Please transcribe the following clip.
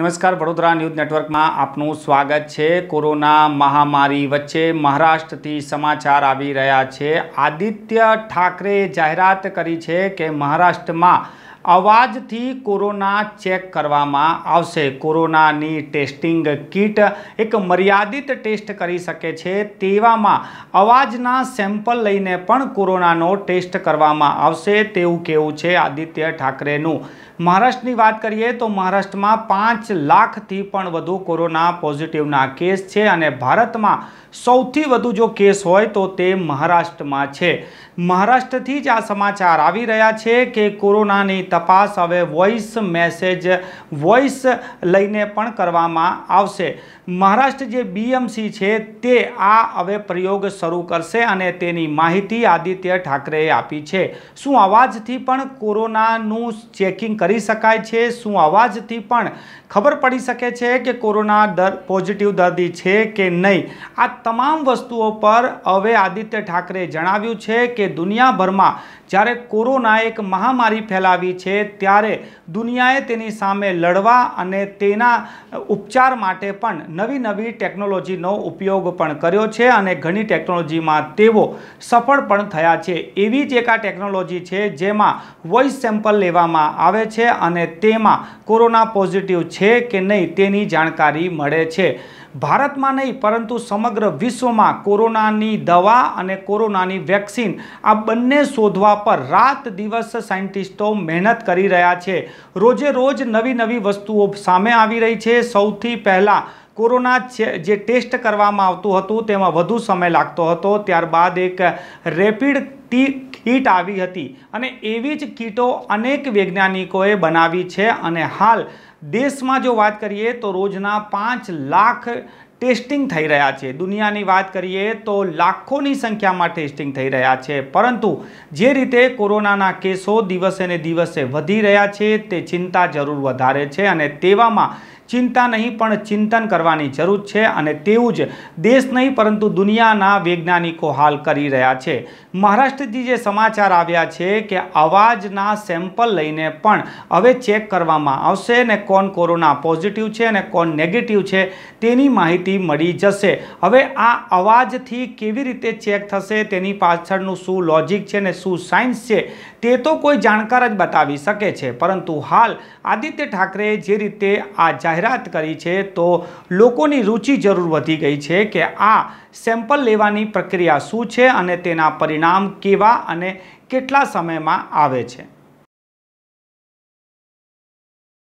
નમસ્કાર વડોદરા ન્યૂઝ નેટવર્કમાં આપનું સ્વાગત છે કોરોના મહામારી વચ્ચે મહારાષ્ટ્રથી સમાચાર આવી રહ્યા છે આદિત્ય ઠાકરેએ જાહેરાત કરી છે કે મહારાષ્ટ્રમાં અવાજથી કોરોના ચેક કરવામાં આવશે કોરોનાની ટેસ્ટિંગ કિટ એક મર્યાદિત ટેસ્ટ કરી શકે છે તેવામાં અવાજના સેમ્પલ લઈને પણ કોરોનાનો ટેસ્ટ કરવામાં આવશે તેવું કેવું છે આદિત્ય ઠાકરેનું મહારાષ્ટ્રની વાત કરીએ તો મહારાષ્ટ્રમાં પાંચ લાખથી પણ વધુ કોરોના પોઝિટિવના કેસ છે અને ભારતમાં સૌથી વધુ જો કેસ હોય તો તે મહારાષ્ટ્રમાં છે મહારાષ્ટ્રથી જ આ સમાચાર આવી રહ્યા છે કે કોરોનાની તપાસ હવે વોઇસ મેસેજ વોઇસ લઈને પણ કરવામાં આવશે મહારાષ્ટ્ર જે બીએમસી છે તે આ હવે પ્રયોગ શરૂ કરશે અને તેની માહિતી આદિત્ય ઠાકરેએ આપી છે શું અવાજથી પણ કોરોનાનું ચેકિંગ કરી શકાય છે શું અવાજથી પણ ખબર પડી શકે છે કે કોરોના દર પોઝિટિવ દર્દી છે કે નહીં આ તમામ વસ્તુઓ પર હવે આદિત્ય ઠાકરે જણાવ્યું છે કે દુનિયાભરમાં જ્યારે કોરોના એક મહામારી ફેલાવી છે ત્યારે દુનિયાએ તેની સામે લડવા અને તેના ઉપચાર માટે પણ નવી નવી ટેકનોલોજીનો ઉપયોગ પણ કર્યો છે અને ઘણી ટેકનોલોજીમાં તેઓ સફળ પણ થયા છે એવી જ એક આ ટેકનોલોજી છે જેમાં વોઇસ સેમ્પલ લેવામાં આવે છે છે અને તેમાં કોરોના પોઝિટિવ છે કે નહીં તેની જાણકારી મળે છે ભારતમાં નહીં પરંતુ સમગ્ર વિશ્વમાં કોરોનાની દવા અને કોરોનાની વેક્સિન આ બંને શોધવા પર રાત દિવસ સાયન્ટિસ્ટો મહેનત કરી રહ્યા છે રોજે રોજ નવી નવી વસ્તુઓ સામે આવી રહી છે સૌથી પહેલાં કોરોના જે ટેસ્ટ કરવામાં આવતું હતું તેમાં વધુ સમય લાગતો હતો ત્યારબાદ એક રેપિડ ટી કીટ આવી હતી અને એવી જ કીટો અનેક વૈજ્ઞાનિકોએ બનાવી છે અને હાલ દેશમાં જો વાત કરીએ તો રોજના પાંચ લાખ ટેસ્ટિંગ થઈ રહ્યા છે દુનિયાની વાત કરીએ તો લાખોની સંખ્યામાં ટેસ્ટિંગ થઈ રહ્યા છે પરંતુ જે રીતે કોરોનાના કેસો દિવસે ને દિવસે વધી રહ્યા છે તે ચિંતા જરૂર વધારે છે અને તેવામાં ચિંતા નહીં પણ ચિંતન કરવાની જરૂર છે અને તેવું જ દેશ નહીં પરંતુ દુનિયાના વૈજ્ઞાનિકો હાલ કરી રહ્યા છે મહારાષ્ટ્ર સુધી જે સમાચાર આવ્યા છે કે અવાજના સેમ્પલ લઈને પણ હવે ચેક કરવામાં આવશે ને કોણ કોરોના પોઝિટિવ છે અને કોણ નેગેટિવ છે તેની માહિતી મળી જશે હવે આ અવાજથી કેવી રીતે ચેક થશે તેની પાછળનું શું લોજિક છે ને શું સાયન્સ છે તે તો કોઈ જાણકાર જ બતાવી શકે છે પરંતુ હાલ આદિત્ય ઠાકરે જે રીતે આ જાહેરાત કરી છે તો લોકોની રુચિ જરૂર વધી ગઈ છે કે આ સેમ્પલ લેવાની પ્રક્રિયા શું છે અને તેના પરિણામ કેવા અને કેટલા સમયમાં આવે છે